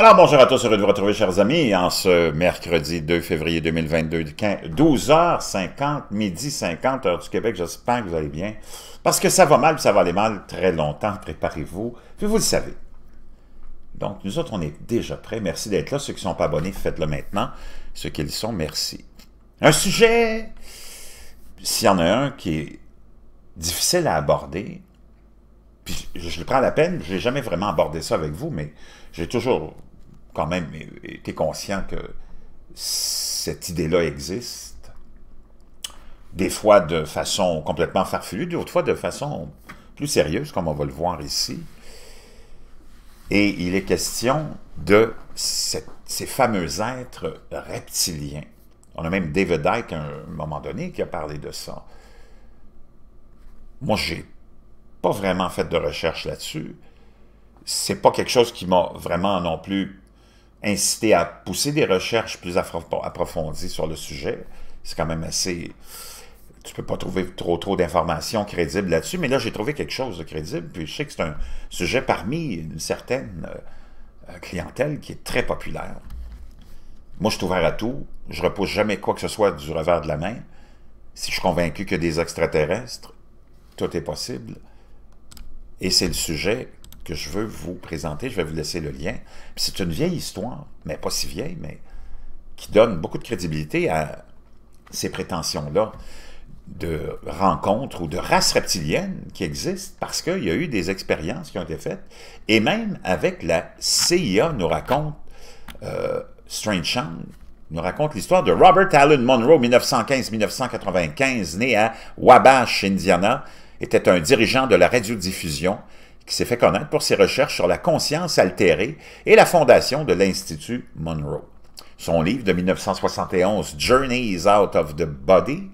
Alors, bonjour à tous, heureux de vous retrouver, chers amis, en ce mercredi 2 février 2022, 12h50, midi 50, heure du Québec. J'espère que vous allez bien. Parce que ça va mal, puis ça va aller mal très longtemps. Préparez-vous, puis vous le savez. Donc, nous autres, on est déjà prêts. Merci d'être là. Ceux qui ne sont pas abonnés, faites-le maintenant. Ceux qui le sont, merci. Un sujet, s'il y en a un qui est difficile à aborder, puis je, le prends à la peine, je n'ai jamais vraiment abordé ça avec vous, mais j'ai toujours quand même été conscient que cette idée-là existe, des fois de façon complètement farfelue, d'autres fois de façon plus sérieuse, comme on va le voir ici. Et il est question de ces fameux êtres reptiliens. On a même David Icke, à un moment donné, qui a parlé de ça. Moi, j'ai pas vraiment fait de recherche là-dessus. C'est pas quelque chose qui m'a vraiment non plus inciter à pousser des recherches plus approfondies sur le sujet. C'est quand même assez... Tu peux pas trouver trop trop d'informations crédibles là-dessus, mais là, j'ai trouvé quelque chose de crédible, puis je sais que c'est un sujet parmi une certaine euh, clientèle qui est très populaire. Moi, je suis ouvert à tout. Je repousse jamais quoi que ce soit du revers de la main. Si je suis convaincu que des extraterrestres, tout est possible. Et c'est le sujet que je veux vous présenter. Je vais vous laisser le lien. C'est une vieille histoire, mais pas si vieille, mais qui donne beaucoup de crédibilité à ces prétentions-là de rencontres ou de races reptiliennes qui existent parce qu'il y a eu des expériences qui ont été faites. Et même avec la CIA nous raconte, euh, Strange Sound nous raconte l'histoire de Robert Allen Monroe, 1915-1995, né à Wabash, Indiana, était un dirigeant de la radiodiffusion qui s'est fait connaître pour ses recherches sur la conscience altérée et la fondation de l'Institut Monroe. Son livre de 1971, Journeys Out of the Body,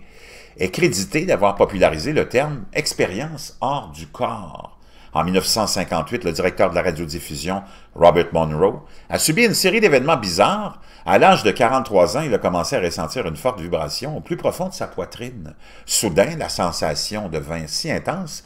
est crédité d'avoir popularisé le terme expérience hors du corps. En 1958, le directeur de la radiodiffusion, Robert Monroe, a subi une série d'événements bizarres. À l'âge de 43 ans, il a commencé à ressentir une forte vibration au plus profond de sa poitrine. Soudain, la sensation devint si intense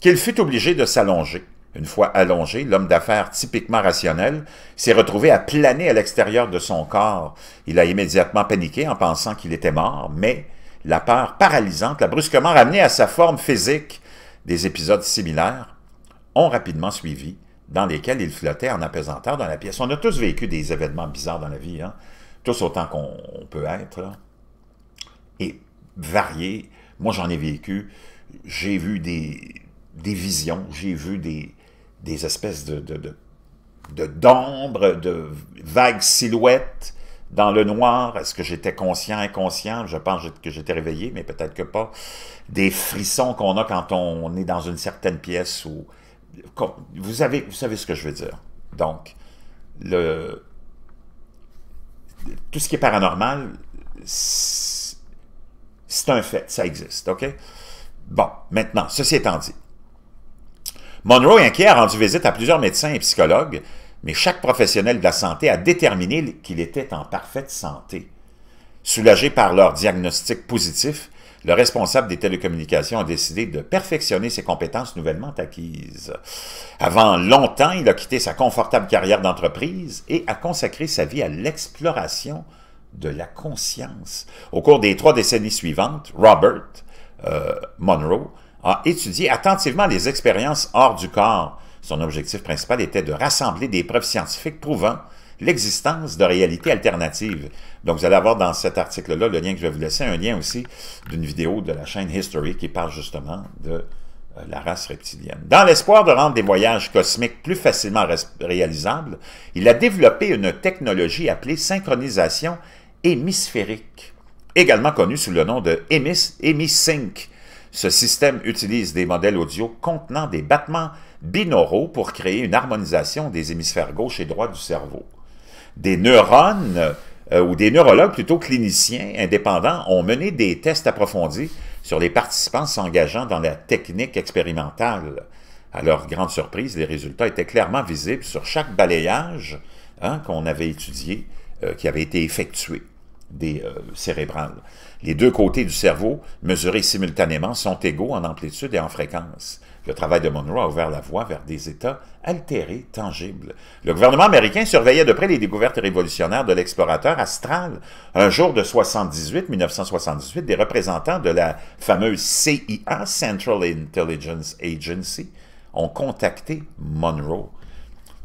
qu'il fut obligé de s'allonger. Une fois allongé, l'homme d'affaires typiquement rationnel s'est retrouvé à planer à l'extérieur de son corps. Il a immédiatement paniqué en pensant qu'il était mort, mais la peur paralysante l'a brusquement ramené à sa forme physique. Des épisodes similaires ont rapidement suivi, dans lesquels il flottait en apesanteur dans la pièce. On a tous vécu des événements bizarres dans la vie, hein? tous autant qu'on peut être, et variés. Moi, j'en ai vécu. J'ai vu des, des visions, j'ai vu des, des espèces de, de, de vagues silhouettes dans le noir. Est-ce que j'étais conscient, inconscient? Je pense que j'étais réveillé, mais peut-être que pas. Des frissons qu'on a quand on est dans une certaine pièce ou... Vous, avez, savez ce que je veux dire. Donc, tout ce qui est paranormal, c'est un fait, ça existe, OK? Bon, maintenant, ceci étant dit, Monroe inquiet a rendu visite à plusieurs médecins et psychologues, mais chaque professionnel de la santé a déterminé qu'il était en parfaite santé. Soulagé par leur diagnostic positif, le responsable des télécommunications a décidé de perfectionner ses compétences nouvellement acquises. Avant longtemps, il a quitté sa confortable carrière d'entreprise et a consacré sa vie à l'exploration de la conscience. Au cours des trois décennies suivantes, Robert euh, Monroe a étudié attentivement les expériences hors du corps. Son objectif principal était de rassembler des preuves scientifiques prouvant l'existence de réalités alternatives. Donc, vous allez avoir dans cet article-là le lien que je vais vous laisser, un lien aussi d'une vidéo de la chaîne History qui parle justement de euh, la race reptilienne. Dans l'espoir de rendre des voyages cosmiques plus facilement réalisables, il a développé une technologie appelée synchronisation hémisphérique, également connue sous le nom de hémis, hémisync, ce système utilise des modèles audio contenant des battements binauraux pour créer une harmonisation des hémisphères gauche et droit du cerveau. Des neurones, euh, ou des neurologues plutôt cliniciens indépendants, ont mené des tests approfondis sur les participants s'engageant dans la technique expérimentale. À leur grande surprise, les résultats étaient clairement visibles sur chaque balayage hein, qu'on avait étudié, euh, qui avait été effectué des euh, cérébrales. Les deux côtés du cerveau, mesurés simultanément, sont égaux en amplitude et en fréquence. Le travail de Monroe a ouvert la voie vers des États altérés, tangibles. Le gouvernement américain surveillait de près les découvertes révolutionnaires de l'explorateur Astral. Un jour de 78, 1978, des représentants de la fameuse CIA, Central Intelligence Agency, ont contacté Monroe.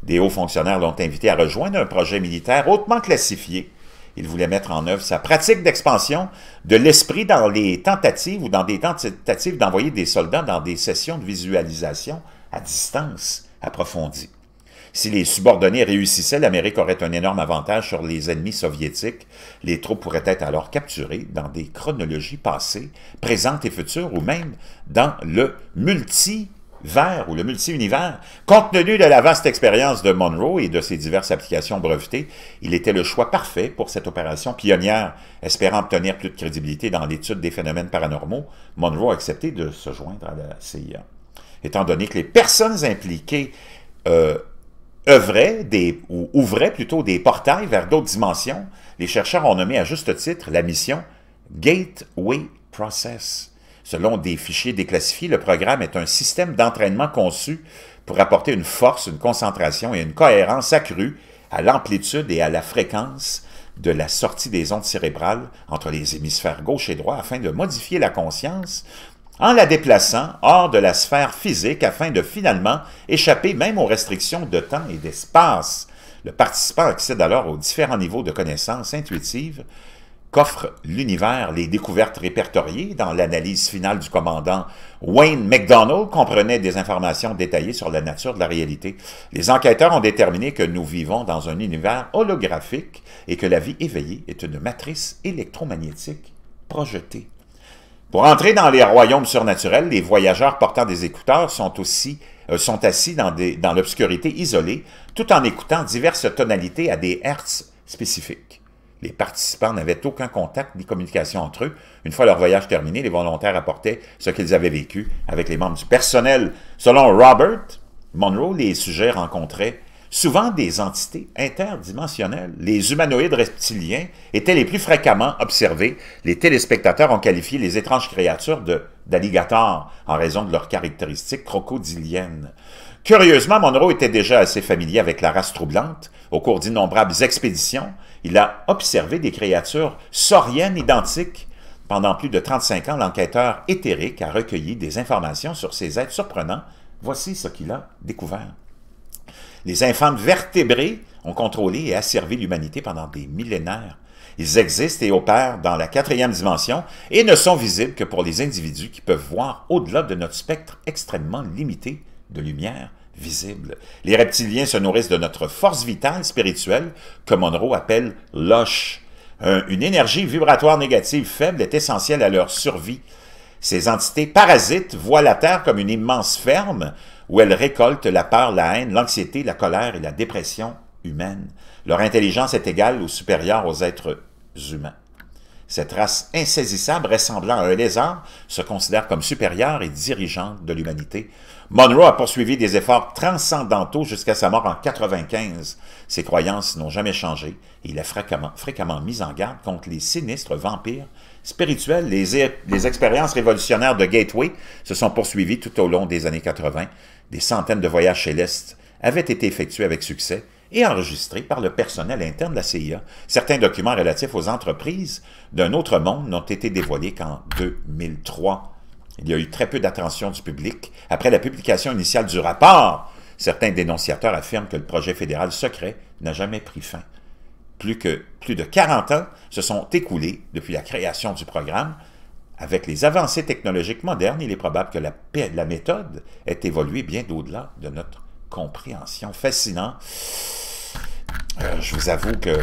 Des hauts fonctionnaires l'ont invité à rejoindre un projet militaire hautement classifié il voulait mettre en œuvre sa pratique d'expansion de l'esprit dans les tentatives ou dans des tentatives d'envoyer des soldats dans des sessions de visualisation à distance approfondies. Si les subordonnés réussissaient, l'Amérique aurait un énorme avantage sur les ennemis soviétiques. Les troupes pourraient être alors capturées dans des chronologies passées, présentes et futures, ou même dans le multi vers ou le multi-univers. Compte tenu de la vaste expérience de Monroe et de ses diverses applications brevetées, il était le choix parfait pour cette opération pionnière. Espérant obtenir plus de crédibilité dans l'étude des phénomènes paranormaux, Monroe a accepté de se joindre à la CIA. Étant donné que les personnes impliquées euh, ouvraient plutôt des portails vers d'autres dimensions, les chercheurs ont nommé à juste titre la mission Gateway Process Selon des fichiers déclassifiés, le programme est un système d'entraînement conçu pour apporter une force, une concentration et une cohérence accrue à l'amplitude et à la fréquence de la sortie des ondes cérébrales entre les hémisphères gauche et droit afin de modifier la conscience en la déplaçant hors de la sphère physique afin de finalement échapper même aux restrictions de temps et d'espace. Le participant accède alors aux différents niveaux de connaissances intuitives Offre l'univers les découvertes répertoriées dans l'analyse finale du commandant Wayne McDonald comprenaient des informations détaillées sur la nature de la réalité. Les enquêteurs ont déterminé que nous vivons dans un univers holographique et que la vie éveillée est une matrice électromagnétique projetée. Pour entrer dans les royaumes surnaturels, les voyageurs portant des écouteurs sont aussi euh, sont assis dans, dans l'obscurité isolée, tout en écoutant diverses tonalités à des hertz spécifiques. Les participants n'avaient aucun contact ni communication entre eux. Une fois leur voyage terminé, les volontaires apportaient ce qu'ils avaient vécu avec les membres du personnel. Selon Robert Monroe, les sujets rencontraient souvent des entités interdimensionnelles. Les humanoïdes reptiliens étaient les plus fréquemment observés. Les téléspectateurs ont qualifié les étranges créatures d'alligators en raison de leurs caractéristiques crocodiliennes. Curieusement, Monroe était déjà assez familier avec la race troublante. Au cours d'innombrables expéditions, il a observé des créatures sauriennes identiques. Pendant plus de 35 ans, l'enquêteur éthérique a recueilli des informations sur ces êtres surprenants. Voici ce qu'il a découvert. Les infâmes vertébrés ont contrôlé et asservi l'humanité pendant des millénaires. Ils existent et opèrent dans la quatrième dimension et ne sont visibles que pour les individus qui peuvent voir au-delà de notre spectre extrêmement limité de lumière visible. Les reptiliens se nourrissent de notre force vitale spirituelle, que Monroe appelle l'oche. une énergie vibratoire négative faible est essentielle à leur survie. Ces entités parasites voient la Terre comme une immense ferme où elles récoltent la peur, la haine, l'anxiété, la colère et la dépression humaine. Leur intelligence est égale ou supérieure aux êtres humains. Cette race insaisissable ressemblant à un lézard se considère comme supérieure et dirigeante de l'humanité. Monroe a poursuivi des efforts transcendantaux jusqu'à sa mort en 95. Ses croyances n'ont jamais changé et il a fréquemment, mis en garde contre les sinistres vampires spirituels. les expériences révolutionnaires de Gateway se sont poursuivies tout au long des années 80. Des centaines de voyages célestes avaient été effectués avec succès et enregistrés par le personnel interne de la CIA. Certains documents relatifs aux entreprises d'un autre monde n'ont été dévoilés qu'en 2003. Il y a eu très peu d'attention du public. Après la publication initiale du rapport, certains dénonciateurs affirment que le projet fédéral secret n'a jamais pris fin. Plus, que, plus de 40 ans se sont écoulés depuis la création du programme. Avec les avancées technologiques modernes, il est probable que la, la méthode ait évolué bien au-delà de notre compréhension. Fascinant. Euh, je vous avoue que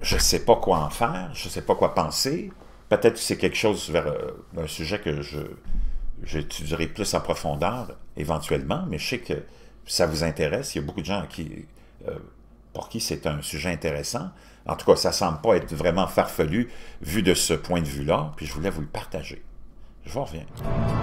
je ne sais pas quoi en faire, je ne sais pas quoi penser. Peut-être que c'est quelque chose vers euh, un sujet que j'étudierai plus en profondeur éventuellement, mais je sais que ça vous intéresse. Il y a beaucoup de gens qui, euh, pour qui c'est un sujet intéressant. En tout cas, ça ne semble pas être vraiment farfelu vu de ce point de vue-là, puis je voulais vous le partager. Je vous reviens.